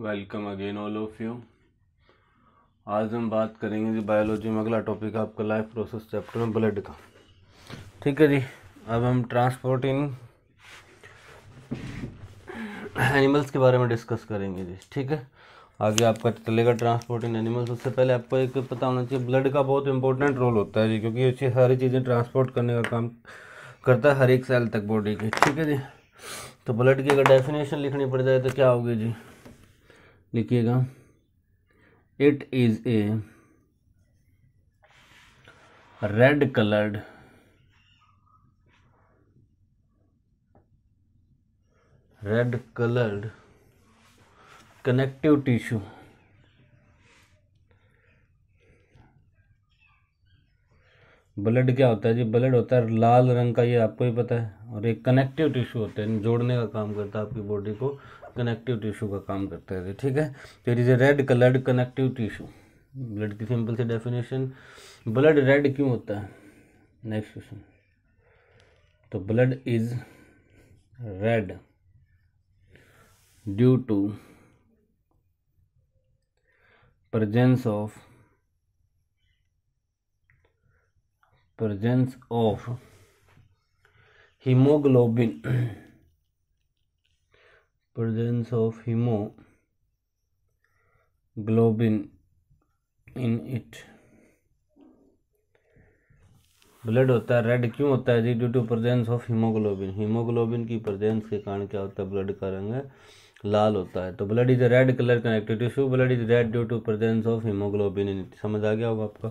Welcome again all of you आज हम बात करेंगे जी बायोलॉजी में अगला टॉपिक आपका लाइफ प्रोसेस चैप्टर में ब्लड का ठीक है जी अब हम ट्रांसपोर्ट इन एनिमल्स के बारे में डिस्कस करेंगे जी ठीक है आगे आपका चलेगा ट्रांसपोर्ट इन एनिमल्स उससे पहले आपको एक पता होना चाहिए ब्लड का बहुत इंपॉर्टेंट रोल होता है जी क्योंकि ये सारी चीज़ें ट्रांसपोर्ट करने का काम करता है हर एक सेल तक बॉडी के ठीक है जी तो ब्लड की अगर डेफिनेशन लिखनी पड़ जाए तो क्या होगी जी लिखिएगा it is a red coloured red coloured connective tissue blood क्या होता है जी ब्लड होता है लाल रंग का ये आपको ही पता है और एक कनेक्टिव टिश्यू होता है जोड़ने का काम करता है आपकी बॉडी को कनेक्टिव टिश्यू का काम करता है ठीक है फिर is a red coloured connective tissue blood की सिंपल से डेफिनेशन ब्लड रेड क्यों होता है नेक्स्ट क्वेश्चन तो blood is red due to presence of presence of haemoglobin presence of hemoglobin in it blood होता है रेड क्यों होता है जी due to presence of haemoglobin haemoglobin की प्रेजेंस के कारण क्या होता है ब्लड का रंग लाल होता है तो blood is red colour connective tissue blood is red due to presence of haemoglobin समझ आ गया होगा आपका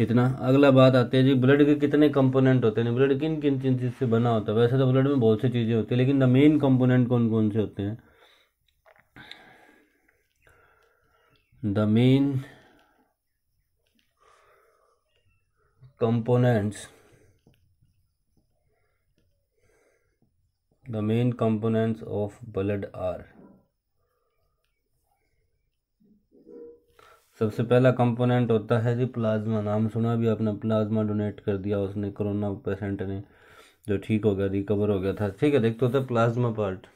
इतना अगला बात आती है जी ब्लड के कितने कंपोनेंट होते हैं ब्लड किन किन किन चीज़ से बना होता है वैसे तो ब्लड में बहुत सी चीज़ें होती है लेकिन द मेन कंपोनेंट कौन कौन से होते हैं the main components the main components of blood are सबसे पहला कंपोनेंट होता है जी प्लाज्मा नाम सुना भी आपने प्लाज्मा डोनेट कर दिया उसने कोरोना पेशेंट ने जो ठीक हो गया रिकवर हो गया था ठीक है देखते होता प्लाज्मा पार्ट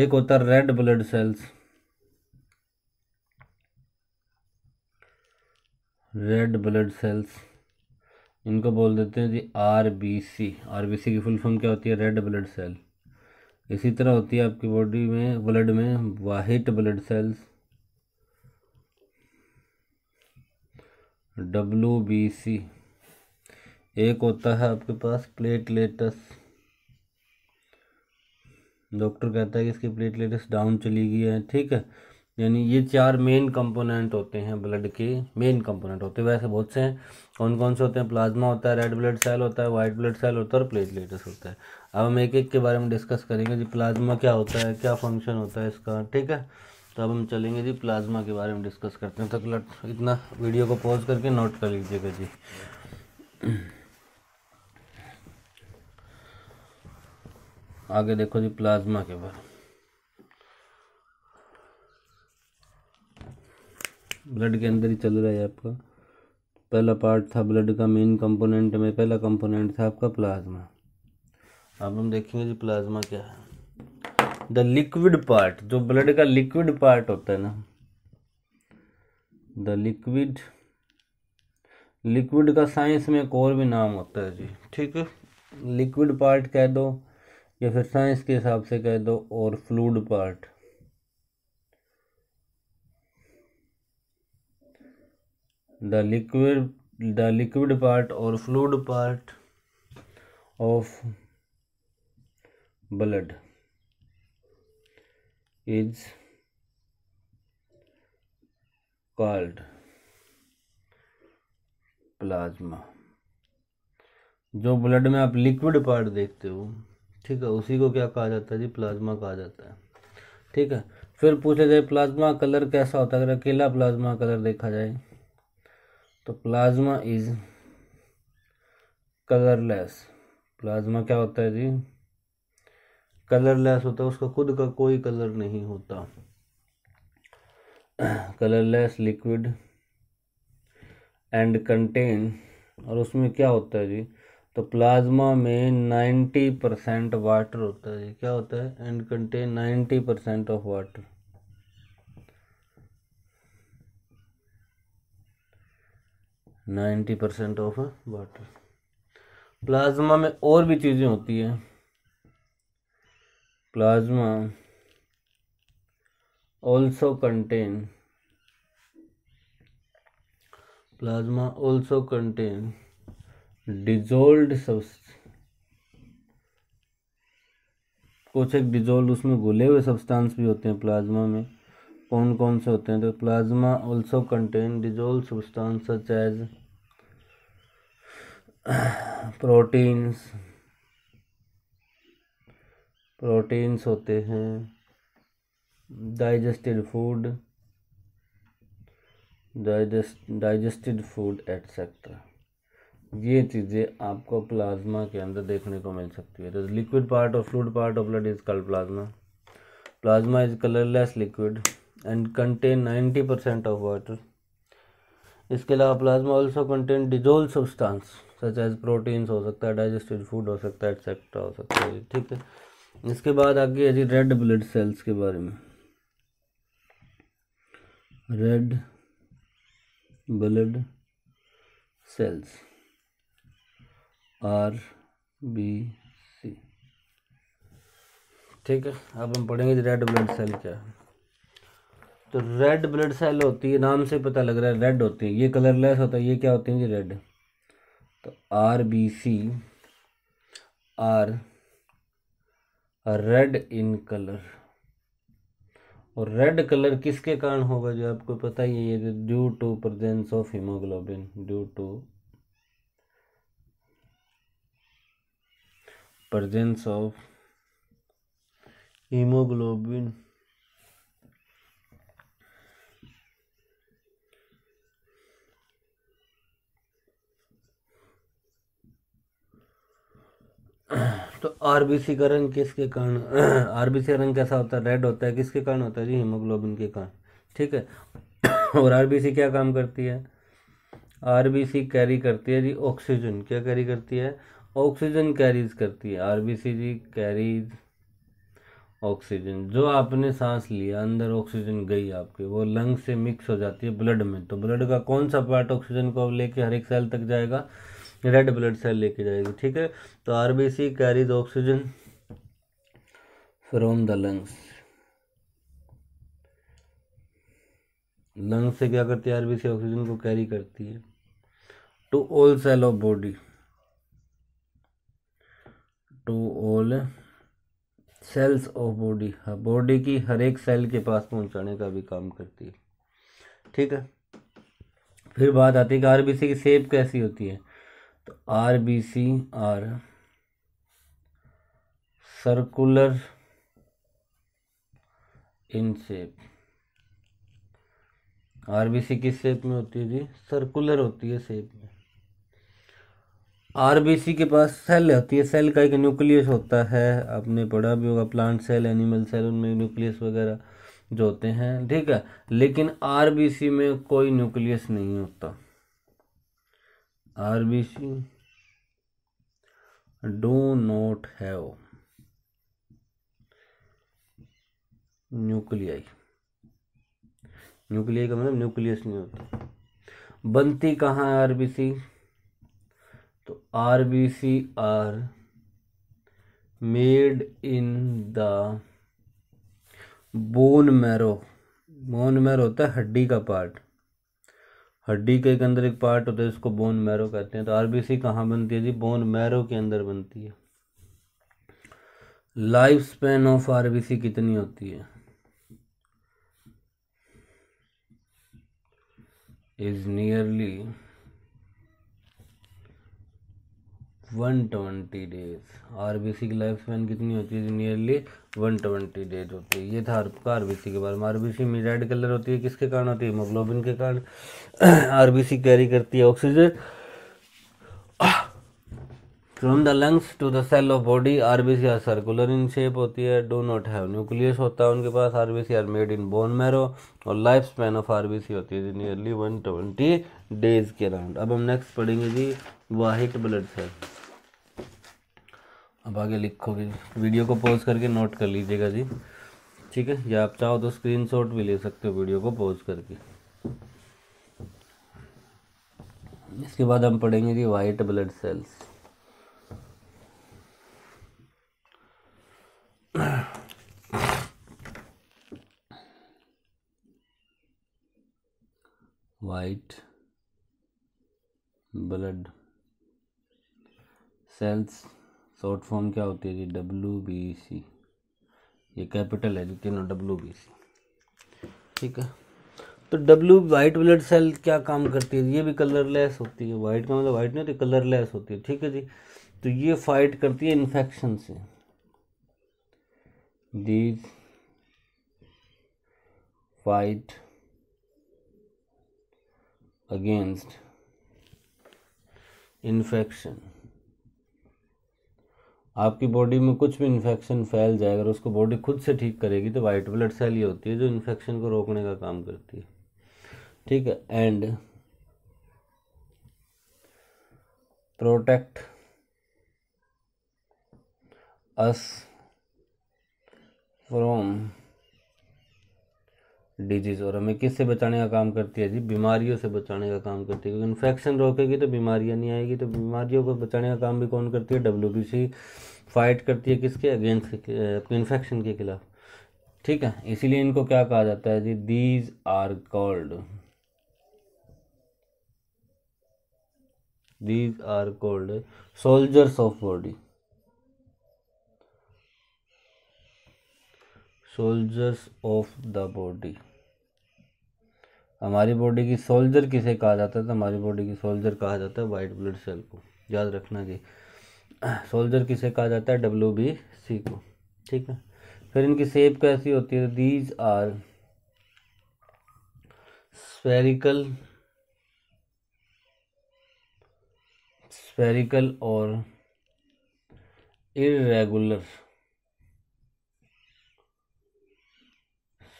एक होता है red blood cells red blood cells इनको बोल देते हैं जी R B C R B C की फुल फॉर्म क्या होती है रेड ब्लड सेल इसी तरह होती है आपकी बॉडी में ब्लड में white blood cells W B C एक होता है आपके पास प्लेटलेटस डॉक्टर कहता है कि इसकी प्लेटलेटस डाउन चली गई है ठीक है यानी ये चार मेन कंपोनेंट होते हैं ब्लड के मेन कंपोनेंट होते हैं वैसे बहुत से हैं कौन कौन से होते हैं प्लाज्मा होता है रेड ब्लड सेल होता है वाइट ब्लड सेल होता है और प्लेटलेटस होता है अब हम एक एक के बारे में डिस्कस करेंगे जी प्लाज्मा क्या होता है क्या फंक्शन होता है इसका ठीक है तो अब हम चलेंगे जी प्लाज्मा के बारे में डिस्कस करते हैं तक तो इतना वीडियो को पॉज करके नोट कर लीजिएगा जी आगे देखो जी प्लाज्मा के बारे ब्लड के अंदर ही चल रहा है आपका पहला पार्ट था ब्लड का मेन कंपोनेंट में पहला कंपोनेंट था आपका प्लाज्मा अब हम देखेंगे जी प्लाज्मा क्या है द लिक्विड पार्ट जो ब्लड का लिक्विड पार्ट होता है ना द लिक्विड लिक्विड का साइंस में एक और भी नाम होता है जी ठीक है लिक्विड पार्ट कह दो या फिर साइंस के हिसाब से कह दो और fluid part the liquid the liquid part और fluid part of blood is called plasma जो ब्लड में आप लिक्विड पार्ट देखते हो ठीक है उसी को क्या कहा जाता है जी प्लाज्मा कहा जाता है ठीक है फिर पूछा जाए प्लाज्मा कलर कैसा होता है अगर अकेला प्लाज्मा कलर देखा जाए तो प्लाज्मा इज कलरलेस प्लाज्मा क्या होता है जी कलरलेस होता है उसका खुद का कोई कलर नहीं होता कलरलेस लिक्विड एंड कंटेन और उसमें क्या होता है जी तो प्लाज्मा में नाइन्टी परसेंट वाटर होता है जी क्या होता है and contain ninety percent of water ninety percent of water plasma में और भी चीज़ें होती हैं plasma also contain plasma also contain dissolved कुछ एक डिजोल्ड उसमें घुले हुए सब्सटेंस भी होते हैं प्लाज्मा में कौन कौन से होते हैं तो plasma also contain dissolved substance such as proteins proteins होते हैं digested food digested food etcetera ये चीज़ें आपको प्लाज्मा के अंदर देखने को मिल सकती है तो लिक्विड पार्ट और fluid part of blood is called plasma plasma is colourless liquid and contain ninety percent of water इसके अलावा plasma also contain dissolve substance such as proteins हो सकता है डाइजेस्टेड फूड हो सकता है एटसेट्रा हो सकता है ठीक है इसके बाद आगे है रेड ब्लड सेल्स के बारे में red blood cells R B C ठीक है अब हम पढ़ेंगे रेड ब्लड सेल क्या है तो रेड ब्लड सेल होती है नाम से पता लग रहा है रेड होती है ये कलरलेस होता है ये क्या होती है जी रेड तो R B C are red in colour और रेड कलर किसके कारण होगा जो आपको पता ही है ये due to presence of haemoglobin due to presence of haemoglobin RBC का रंग किसके कारण आरबीसी का रंग कैसा होता है रेड होता है किसके कारण होता है जी हीमोग्लोबिन के कारण ठीक है और आरबीसी क्या काम करती है आरबीसी कैरी करती है जी ऑक्सीजन क्या कैरी करती है ऑक्सीजन कैरीज करती है आरबीसी जी कैरीज ऑक्सीजन जो आपने सांस लिया अंदर ऑक्सीजन गई आपके वो लंग से मिक्स हो जाती है ब्लड में तो ब्लड का कौन सा पार्ट ऑक्सीजन को लेके हर एक सेल तक जाएगा रेड ब्लड सेल लेके जाएगी ठीक है तो R B C carries oxygen from the lungs lungs से क्या करती है आरबीसी ऑक्सीजन को कैरी करती है to all cell of body to all cells of body body की हर एक सेल के पास पहुंचाने का भी काम करती है ठीक है फिर बात आती है कि आरबीसी की सेप कैसी होती है तो R B C are circular in shape R B C किस शेप में होती है जी सर्कुलर होती है शेप में आर बी सी के पास सेल होती है सेल का एक न्यूक्लियस होता है आपने पढ़ा भी होगा प्लांट सेल एनिमल सेल उनमें न्यूक्लियस वगैरह जो होते हैं ठीक है लेकिन आर बी सी में कोई न्यूक्लियस नहीं होता RBC do not have nuclei nuclei का मतलब न्यूक्लियस नहीं होता बनती कहाँ है आरबीसी तो RBC are made in the bone marrow bone marrow होता है हड्डी का पार्ट हड्डी के अंदर एक पार्ट होता है इसको बोन मैरो कहते हैं तो आरबीसी कहाँ बनती है जी बोन मैरो के अंदर बनती है लाइफ स्पैन ऑफ आरबीसी कितनी होती है is nearly one twenty days R B C की लाइफ स्पैन कितनी होती है नियरली वन ट्वेंटी डेज होती है ये था आपका आर बी सी के बारे में आर बी सी में रेड कलर होती है किसके कारण होती है हीमोग्लोबिन के कारण आर बी सी कैरी करती है oxygen from the lungs to the cell of body R B C are circular in shape होती है डो नॉट हैव न्यूक्लियस होता है उनके पास R B C are made in bone marrow और life span of R B C होती है nearly one twenty days के अराउंड अब हम नेक्स्ट पढ़ेंगे जी वाहिट ब्लड सेल्स अब आगे लिखोगे वीडियो को पॉज करके नोट कर लीजिएगा जी ठीक है या आप चाहो तो स्क्रीनशॉट भी ले सकते हो वीडियो को पॉज करके इसके बाद हम पढ़ेंगे जी white blood cells white blood cells short form क्या होती है जी डब्ल्यू बी सी ये कैपिटल है जी तीनों डब्ल्यू बी सी ठीक है तो डब्ल्यू वाइट ब्लड सेल क्या काम करती है ये भी कलरलेस होती है वाइट का मतलब वाइट नहीं होती कलरलेस होती है ठीक है जी तो ये फाइट करती है इन्फेक्शन से दीज फाइट अगेंस्ट इन्फेक्शन आपकी बॉडी में कुछ भी इन्फेक्शन फैल जाए अगर उसको बॉडी खुद से ठीक करेगी तो वाइट ब्लड सेल ही होती है जो इन्फेक्शन को रोकने का काम करती है ठीक है and protect us from disease और हमें किससे बचाने का काम करती है जी बीमारियों से बचाने का काम करती है क्योंकि इन्फेक्शन रोकेगी तो बीमारियां नहीं आएगी तो बीमारियों को बचाने का काम भी कौन करती है डब्ल्यू फाइट करती है किसके अगेंस्ट इन्फेक्शन के खिलाफ ठीक है इसीलिए इनको क्या कहा जाता है जी these are called these are called soldiers of body soldiers of the body हमारी बॉडी की सोल्जर किसे कहा जाता है तो हमारी बॉडी की सोल्जर कहा जाता है वाइट ब्लड सेल को याद रखना जी सोल्जर किसे कहा जाता है डब्ल्यू बी सी को ठीक है फिर इनकी सेप कैसी होती है दीज आर स्फेरिकल स्फेरिकल और इरेगुलर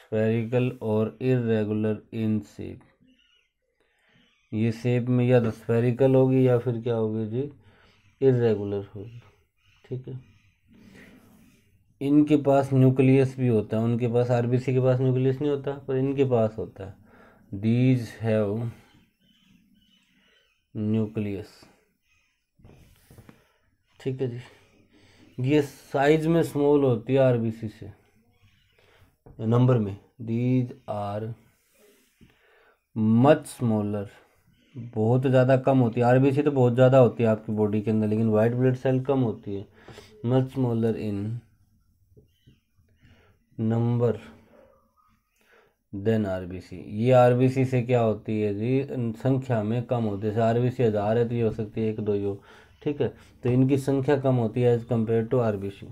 स्फेरिकल और इरेगुलर इन शेप ये शेप में या तो स्फेरिकल होगी या फिर क्या होगी जी इरेगुलर होगी ठीक है इनके पास न्यूक्लियस भी होता है उनके पास आरबीसी के पास न्यूक्लियस नहीं होता पर इनके पास होता है दीज हैव न्यूक्लियस ठीक है जी ये साइज में स्मॉल होती है आरबीसी से नंबर में दीज आर मच स्मॉलर बहुत ज़्यादा कम होती है आरबीसी तो बहुत ज़्यादा होती है आपकी बॉडी के अंदर लेकिन वाइट ब्लड सेल कम होती है much smaller in number than RBC ये आरबीसी से क्या होती है जी संख्या में कम होती है जैसे आरबीसी हज़ार है तो ये हो सकती है एक दो यो ठीक है तो इनकी संख्या कम होती है as compare to R B C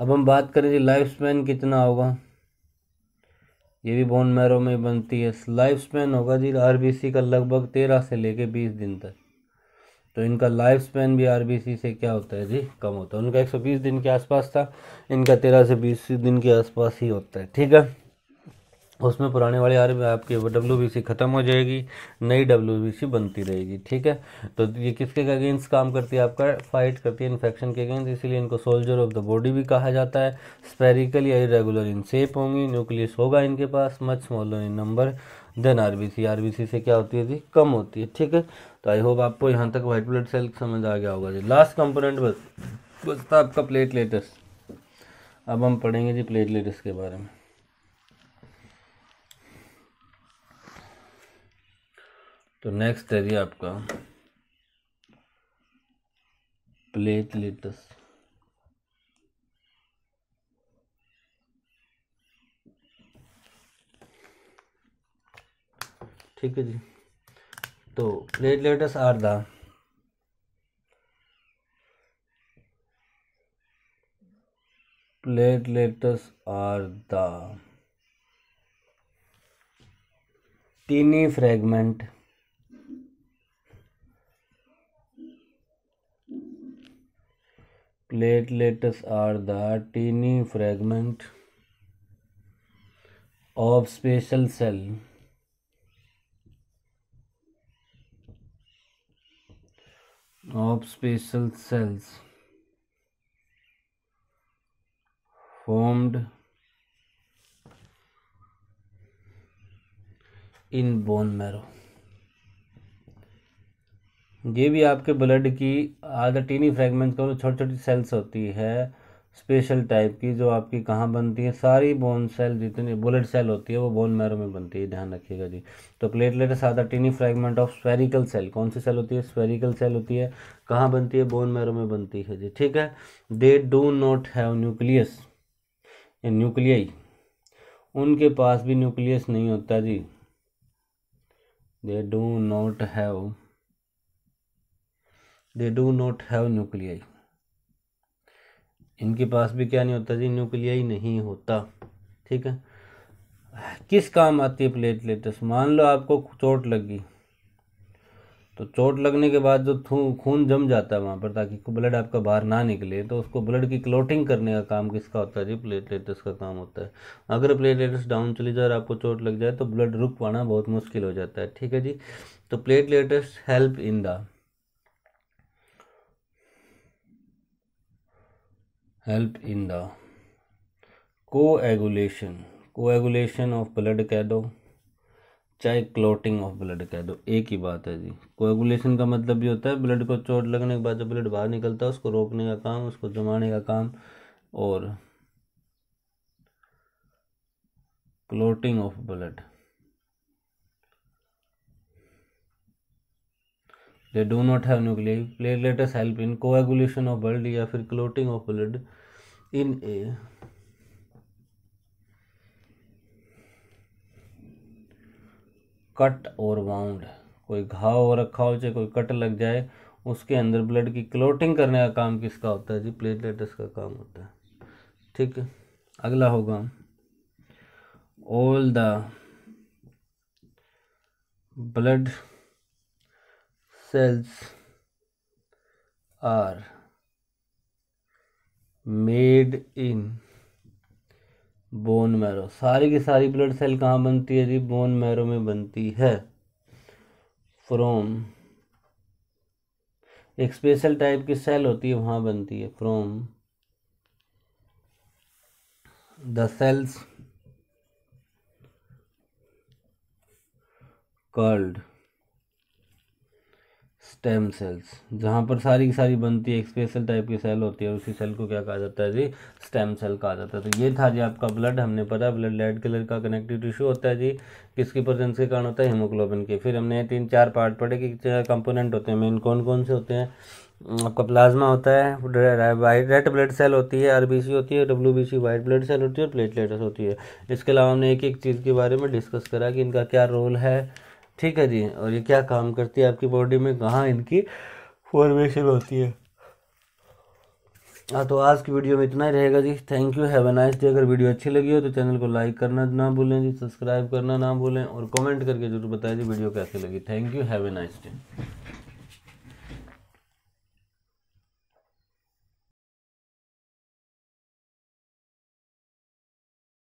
अब हम बात करें जी लाइफ स्पैन कितना होगा ये भी बोन मैरो में बनती है लाइफ स्पेन होगा जी आर का लगभग तेरह से लेके बीस दिन तक तो इनका लाइफ स्पेन भी आर से क्या होता है जी कम होता है उनका एक सौ बीस दिन के आसपास था इनका तेरह से बीस दिन के आसपास ही होता है ठीक है उसमें पुराने वाले आर आपके डब्ल्यू बी सी ख़त्म हो जाएगी नई डब्ल्यू बी सी बनती रहेगी ठीक है तो ये किसके अगेंस्ट काम करती है आपका फाइट करती है इन्फेक्शन के अगेंस्ट इसीलिए इनको सोल्जर ऑफ द बॉडी भी कहा जाता है स्पेरिकल या इरेगुलर इन सेप होंगी न्यूक्लियस होगा इनके पास much smaller in number than R B C R B C से क्या होती है जी कम होती है ठीक है तो आई होप आपको यहाँ तक वाइट ब्लड सेल समझ आ गया होगा जी लास्ट कंपोनेंट बस था आपका प्लेटलेटस अब हम पढ़ेंगे जी प्लेटलेटस के बारे में तो नेक्स्ट जी आपका प्लेटलेटस ठीक है जी तो platelets are the platelets are the tiny fragment Platelets are the tiny fragment of special cell of special cells formed in bone marrow. ये भी आपके ब्लड की आधा टीनी फ्रेगमेंट को छोटी छोटी सेल्स होती है स्पेशल टाइप की जो आपकी कहाँ बनती है सारी बोन सेल जितनी बुलेट सेल होती है वो बोन मैरो में बनती है ध्यान रखिएगा जी तो प्लेटलेट सादा tiny fragment of spherical cell कौन सी सेल होती है स्फेरिकल सेल होती है कहाँ बनती है बोन मैरो में बनती है जी ठीक है they do not have nucleus या न्यूक्लियाई उनके पास भी न्यूक्लियस नहीं होता जी they do not have they do not have nuclei इनके पास भी क्या नहीं होता जी न्यूक्लियाई नहीं होता ठीक है किस काम आती है प्लेटलेट्स मान लो आपको चोट लगी तो चोट लगने के बाद जो खून जम जाता है वहाँ पर ताकि ब्लड आपका बाहर ना निकले तो उसको ब्लड की क्लोटिंग करने का काम किसका होता है जी प्लेटलेट्स का काम होता है अगर प्लेटलेट्स डाउन चली जाए और आपको चोट लग जाए तो ब्लड रुक पाना बहुत मुश्किल हो जाता है ठीक है जी तो platelets help in the help in the coagulation coagulation of blood कह दो चाहे क्लोटिंग ऑफ ब्लड कह दो एक ही बात है जी कोएगुलेशन का मतलब भी होता है ब्लड को चोट लगने के बाद जब ब्लड बाहर निकलता है उसको रोकने का काम उसको जमाने का काम और clotting of blood they not have have nuclei platelets help in coagulation of blood या फिर clotting of blood in a cut और वाउंड कोई घाव हो रखा हो चाहे कोई कट लग जाए उसके अंदर ब्लड की क्लोटिंग करने का काम किसका होता है जी प्लेटलेट्स का काम होता है ठीक है अगला होगा all the blood cells are made in bone marrow सारी की सारी ब्लड सेल कहाँ बनती है जी बोन मैरो में बनती है from एक स्पेशल टाइप की सेल होती है वहां बनती है from the cells called stem cells जहाँ पर सारी की सारी बनती है एक स्पेशल टाइप की सेल होती है उसी सेल को क्या कहा जाता है जी स्टेम सेल कहा जाता है तो ये था जी आपका ब्लड हमने पता ब्लड रेड कलर का कनेक्टिव टिश्यू होता है जी किसकी प्रेजेंस के कारण होता है हीमोग्लोबिन के फिर हमने तीन चार पार्ट पढ़े कि कंपोनेंट होते हैं मेन कौन कौन से होते हैं हम्म, आपका प्लाज्मा होता है वाइट रेड ब्लड सेल होती है आरबीसी होती है सी वाइट ब्लड सेल होती है और प्लेटलेट्स होती है इसके अलावा हमने एक एक चीज़ के बारे में डिस्कस करा कि इनका क्या रोल है ठीक है जी और ये क्या काम करती है आपकी बॉडी में कहाँ इनकी फॉर्मेशन होती है हाँ तो आज की वीडियो में इतना ही रहेगा जी thank you have a nice day अगर वीडियो अच्छी लगी हो तो चैनल को लाइक करना ना भूलें जी सब्सक्राइब करना ना भूलें और कमेंट करके जरूर बताएं जी वीडियो कैसी लगी thank you have a nice day